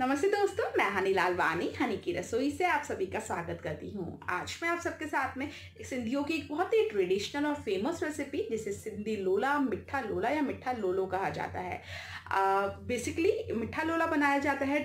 नमस्ते दोस्तों मैं हनी लाल वानी हनी की रसोई से आप सभी का स्वागत करती हूँ आज मैं आप सबके साथ में सिंधियों की एक बहुत ही ट्रेडिशनल और फेमस रेसिपी जिसे सिंधी लोला मिठा लोला या मिठा लोलो कहा जाता है बेसिकली मिठा लोला बनाया जाता है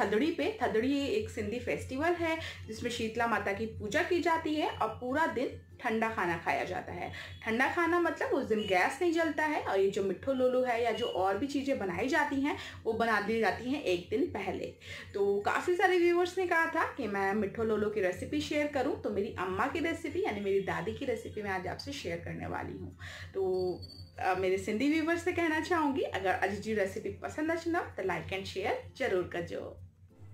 थदड़ी पे थदड़ी एक सिंधी फेस्टिवल है जिसमें शीतला माता की पूजा की जाती है और पूरा दिन ठंडा खाना खाया जाता है ठंडा खाना मतलब उस दिन गैस नहीं जलता है और ये जो मिठो लोलू है या जो और भी चीज़ें बनाई जाती हैं वो बना दी जाती हैं एक दिन पहले तो काफ़ी सारे व्यूवर्स ने कहा था कि मैं मिठो लोलो की रेसिपी शेयर करूँ तो मेरी अम्मा की रेसिपी यानी मेरी दादी की रेसिपी मैं आज आपसे शेयर करने वाली हूँ तो Uh, मेरे सिंधी व्यूवर्स से कहना चाहूँगी अगर अजीजी रेसिपी पसंद अच्छा तो लाइक एंड शेयर जरूर कर जो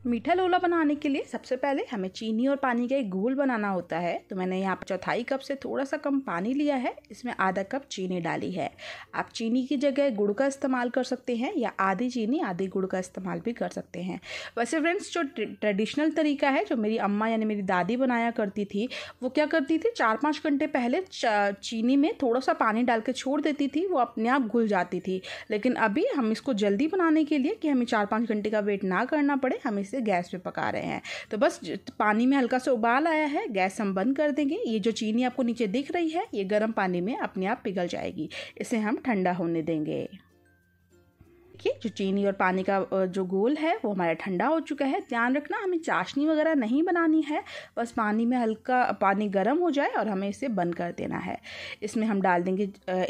मीठा लोला बनाने के लिए सबसे पहले हमें चीनी और पानी का एक घोल बनाना होता है तो मैंने यहाँ पर चौथाई कप से थोड़ा सा कम पानी लिया है इसमें आधा कप चीनी डाली है आप चीनी की जगह गुड़ का इस्तेमाल कर सकते हैं या आधी चीनी आधी गुड़ का इस्तेमाल भी कर सकते हैं वैसे फ्रेंड्स जो ट्रेडिशनल तरीका है जो मेरी अम्मा यानी मेरी दादी बनाया करती थी वो क्या करती थी चार पाँच घंटे पहले चीनी में थोड़ा सा पानी डाल के छोड़ देती थी वो अपने आप घुल जाती थी लेकिन अभी हम इसको जल्दी बनाने के लिए कि हमें चार पाँच घंटे का वेट ना करना पड़े हम इसे से गैस पे पका रहे हैं तो बस पानी में हल्का सा उबाल आया है गैस हम बंद कर देंगे ये जो चीनी आपको नीचे दिख रही है ये गर्म पानी में अपने आप पिघल जाएगी इसे हम ठंडा होने देंगे देखिए जो चीनी और पानी का जो गोल है वो हमारा ठंडा हो चुका है ध्यान रखना हमें चाशनी वगैरह नहीं बनानी है बस पानी में हल्का पानी गर्म हो जाए और हमें इसे बंद कर देना है इसमें हम डाल देंगे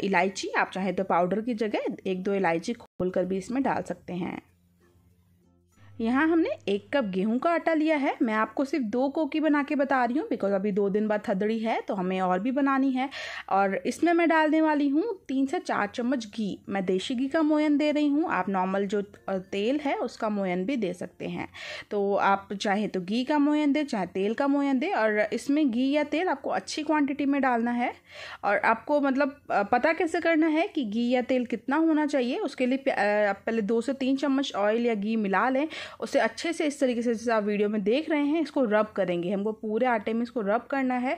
इलायची आप चाहें तो पाउडर की जगह एक दो इलायची खोल कर भी इसमें डाल सकते हैं यहाँ हमने एक कप गेहूं का आटा लिया है मैं आपको सिर्फ दो कोकी बना के बता रही हूँ बिकॉज अभी दो दिन बाद थदड़ी है तो हमें और भी बनानी है और इसमें मैं डालने वाली हूँ तीन से चार चम्मच घी मैं देशी घी का मोयन दे रही हूँ आप नॉर्मल जो तेल है उसका मोयन भी दे सकते हैं तो आप चाहे तो घी का मोयन दें चाहे तेल का मोयन दें और इसमें घी या तेल आपको अच्छी क्वान्टिटी में डालना है और आपको मतलब पता कैसे करना है कि घी या तेल कितना होना चाहिए उसके लिए आप पहले दो से तीन चम्मच ऑयल या घी मिला लें उसे अच्छे से इस तरीके से जैसे आप वीडियो में देख रहे हैं इसको रब करेंगे हमको पूरे आटे में इसको रब करना है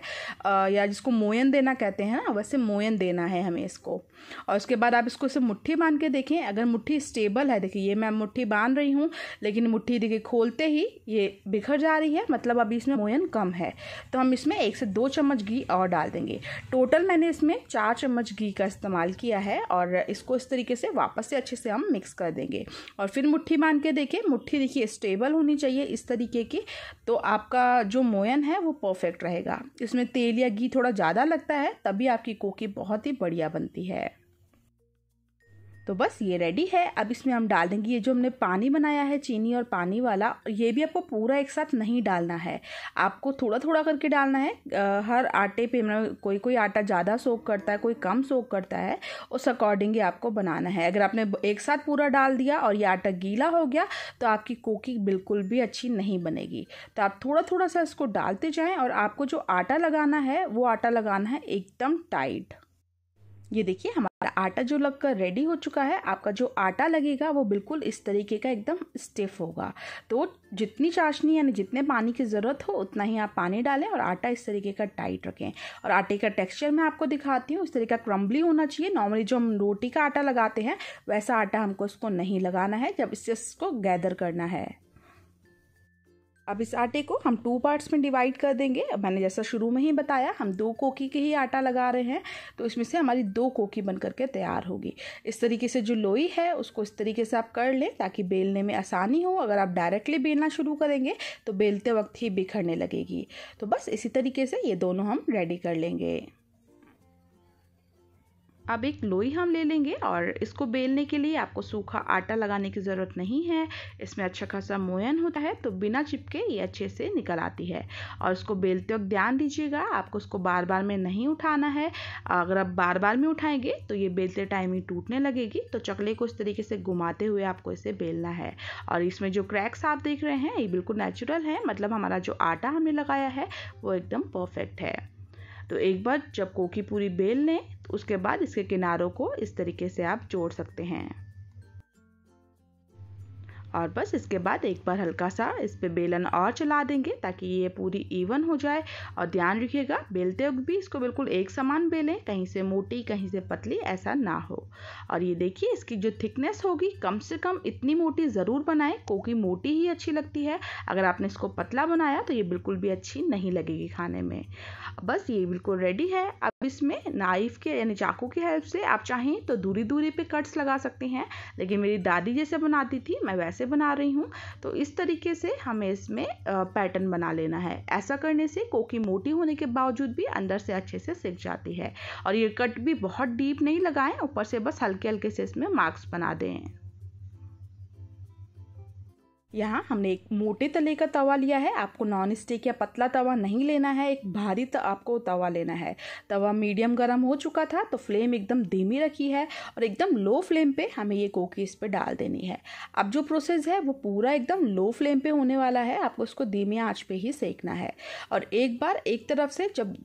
या जिसको मोयन देना कहते हैं ना वैसे मोयन देना है हमें इसको और उसके बाद आप इसको इसे मुट्ठी बांध के देखें अगर मुट्ठी स्टेबल है देखिए ये मैं मुट्ठी बांध रही हूँ लेकिन मुट्ठी देखिए खोलते ही ये बिखर जा रही है मतलब अभी इसमें मोयन कम है तो हम इसमें एक से दो चम्मच घी और डाल देंगे टोटल मैंने इसमें चार चम्मच घी का इस्तेमाल किया है और इसको इस तरीके से वापस से अच्छे से हम मिक्स कर देंगे और फिर मुट्ठी बांध के देखें मुट्ठी की देखिए स्टेबल होनी चाहिए इस तरीके की तो आपका जो मोयन है वो परफेक्ट रहेगा इसमें तेल या घी थोड़ा ज़्यादा लगता है तभी आपकी कोकी बहुत ही बढ़िया बनती है तो बस ये रेडी है अब इसमें हम डाल देंगे ये जो हमने पानी बनाया है चीनी और पानी वाला ये भी आपको पूरा एक साथ नहीं डालना है आपको थोड़ा थोड़ा करके डालना है आ, हर आटे पे कोई कोई आटा ज़्यादा सोख करता है कोई कम सोख करता है उस अकॉर्डिंग आपको बनाना है अगर आपने एक साथ पूरा डाल दिया और ये आटा गीला हो गया तो आपकी कोकी बिल्कुल भी अच्छी नहीं बनेगी तो आप थोड़ा थोड़ा सा इसको डालते जाएँ और आपको जो आटा लगाना है वो आटा लगाना है एकदम टाइट ये देखिए हमारा आटा जो लगकर रेडी हो चुका है आपका जो आटा लगेगा वो बिल्कुल इस तरीके का एकदम स्टिफ होगा तो जितनी चाशनी यानी जितने पानी की ज़रूरत हो उतना ही आप पानी डालें और आटा इस तरीके का टाइट रखें और आटे का टेक्सचर मैं आपको दिखाती हूँ इस तरीके का क्रम्बली होना चाहिए नॉर्मली जो हम रोटी का आटा लगाते हैं वैसा आटा हमको इसको नहीं लगाना है जब इससे इसको गैदर करना है अब इस आटे को हम टू पार्ट्स में डिवाइड कर देंगे मैंने जैसा शुरू में ही बताया हम दो कोकी के ही आटा लगा रहे हैं तो इसमें से हमारी दो कोकी बन करके तैयार होगी इस तरीके से जो लोई है उसको इस तरीके से आप कर लें ताकि बेलने में आसानी हो अगर आप डायरेक्टली बेलना शुरू करेंगे तो बेलते वक्त ही बिखरने लगेगी तो बस इसी तरीके से ये दोनों हम रेडी कर लेंगे अब एक लोई हम ले लेंगे और इसको बेलने के लिए आपको सूखा आटा लगाने की ज़रूरत नहीं है इसमें अच्छा खासा मोयन होता है तो बिना चिपके ये अच्छे से निकल आती है और उसको बेलते वक्त ध्यान दीजिएगा आपको उसको बार बार में नहीं उठाना है अगर आप बार बार में उठाएंगे तो ये बेलते टाइम ही टूटने लगेगी तो चकले को इस तरीके से घुमाते हुए आपको इसे बेलना है और इसमें जो क्रैक्स आप देख रहे हैं ये बिल्कुल नेचुरल है मतलब हमारा जो आटा हमने लगाया है वो एकदम परफेक्ट है तो एक बार जब कोकी पूरी बेल लें तो उसके बाद इसके किनारों को इस तरीके से आप जोड़ सकते हैं और बस इसके बाद एक बार हल्का सा इस पर बेलन और चला देंगे ताकि ये पूरी इवन हो जाए और ध्यान रखिएगा बेलते वक्त भी इसको बिल्कुल एक समान बेलें कहीं से मोटी कहीं से पतली ऐसा ना हो और ये देखिए इसकी जो थिकनेस होगी कम से कम इतनी मोटी ज़रूर बनाएं क्योंकि मोटी ही अच्छी लगती है अगर आपने इसको पतला बनाया तो ये बिल्कुल भी अच्छी नहीं लगेगी खाने में बस ये बिल्कुल रेडी है अब इसमें नाइफ के यानी चाकू की हेल्प से आप चाहें तो दूरी दूरी पर कट्स लगा सकती हैं लेकिन मेरी दादी जैसे बनाती थी मैं वैसे से बना रही हूँ तो इस तरीके से हमें इसमें पैटर्न बना लेना है ऐसा करने से कोकी मोटी होने के बावजूद भी अंदर से अच्छे से सिक जाती है और ये कट भी बहुत डीप नहीं लगाएं ऊपर से बस हल्के हल्के से इसमें मार्क्स बना दें यहाँ हमने एक मोटे तले का तवा लिया है आपको नॉन स्टिक या पतला तवा नहीं लेना है एक भारी तो आपको तवा लेना है तवा मीडियम गर्म हो चुका था तो फ्लेम एकदम धीमी रखी है और एकदम लो फ्लेम पे हमें ये इस पर डाल देनी है अब जो प्रोसेस है वो पूरा एकदम लो फ्लेम पे होने वाला है आपको उसको धीमी आँच पर ही सेकना है और एक बार एक तरफ से जब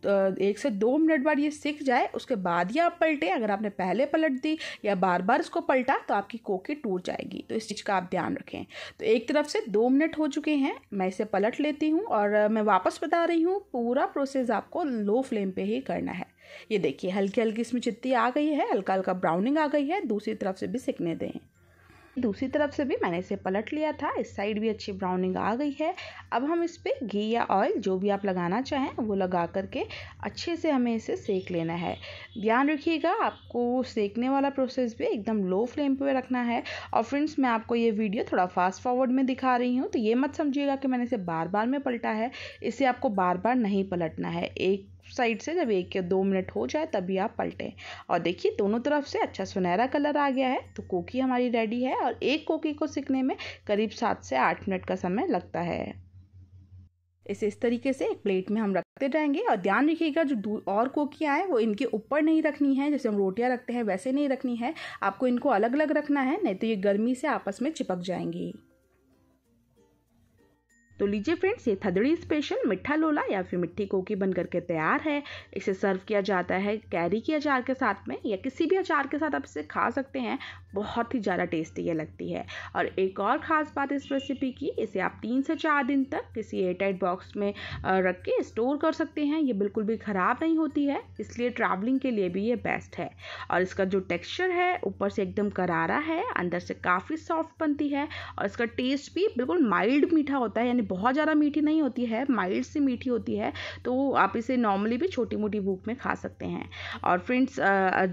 एक से दो मिनट बाद ये सीख जाए उसके बाद ही आप पलटे अगर आपने पहले पलट दी या बार बार इसको पलटा तो आपकी कोकी टूट जाएगी तो इस चीज़ का आप ध्यान रखें तो एक तरफ से दो मिनट हो चुके हैं मैं इसे पलट लेती हूँ और मैं वापस बता रही हूँ पूरा प्रोसेस आपको लो फ्लेम पे ही करना है ये देखिए हल्की हल्की इसमें चित्ती आ गई है हल्का हल्का ब्राउनिंग आ गई है दूसरी तरफ से भी सिकने दें दूसरी तरफ से भी मैंने इसे पलट लिया था इस साइड भी अच्छी ब्राउनिंग आ गई है अब हम इस पर घी या ऑयल जो भी आप लगाना चाहें वो लगा करके अच्छे से हमें इसे सेक लेना है ध्यान रखिएगा आपको सेकने वाला प्रोसेस भी एकदम लो फ्लेम पर रखना है और फ्रेंड्स मैं आपको ये वीडियो थोड़ा फास्ट फॉरवर्ड में दिखा रही हूँ तो ये मत समझिएगा कि मैंने इसे बार बार में पलटा है इसे आपको बार बार नहीं पलटना है एक साइड से जब एक या दो मिनट हो जाए तभी आप पलटें और देखिए दोनों तरफ से अच्छा सुनहरा कलर आ गया है तो कोकी हमारी रेडी है और एक कोकी को सीखने में करीब सात से आठ मिनट का समय लगता है इसे इस तरीके से एक प्लेट में हम रखते जाएंगे और ध्यान रखिएगा जो और कोकियाँ हैं वो इनके ऊपर नहीं रखनी है जैसे हम रोटियाँ रखते हैं वैसे नहीं रखनी है आपको इनको अलग अलग रखना है नहीं तो ये गर्मी से आपस में चिपक जाएंगी तो लीजिए फ्रेंड्स ये थदड़ी स्पेशल मिठा लोला या फिर मिट्टी कोकी बन करके तैयार है इसे सर्व किया जाता है कैरी के अचार के साथ में या किसी भी अचार के साथ आप इसे खा सकते हैं बहुत ही ज़्यादा टेस्टी ये लगती है और एक और ख़ास बात इस रेसिपी की इसे आप तीन से चार दिन तक किसी एयरटाइट बॉक्स में रख के स्टोर कर सकते हैं ये बिल्कुल भी ख़राब नहीं होती है इसलिए ट्रैवलिंग के लिए भी ये बेस्ट है और इसका जो टेक्सचर है ऊपर से एकदम करारा है अंदर से काफ़ी सॉफ्ट बनती है और इसका टेस्ट भी बिल्कुल माइल्ड मीठा होता है यानी बहुत ज़्यादा मीठी नहीं होती है माइल्ड सी मीठी होती है तो आप इसे नॉर्मली भी छोटी मोटी भूख में खा सकते हैं और फ्रेंड्स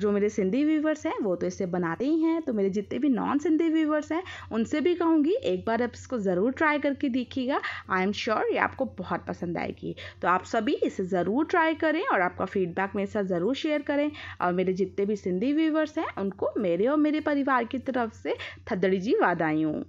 जो मेरे सिंधी व्यूवर्स हैं वो तो इसे बनाते ही हैं तो मेरे जितने भी नॉन सिंधी व्यूवर्स हैं उनसे भी कहूँगी एक बार आप इसको ज़रूर ट्राई करके देखिएगा आई एम श्योर ये आपको बहुत पसंद आएगी तो आप सभी इसे ज़रूर ट्राई करें और आपका फीडबैक मेरे साथ ज़रूर शेयर करें और मेरे जितने भी सिंधी व्यूवर्स हैं उनको मेरे और मेरे परिवार की तरफ से थदड़ी जी वादाई हूँ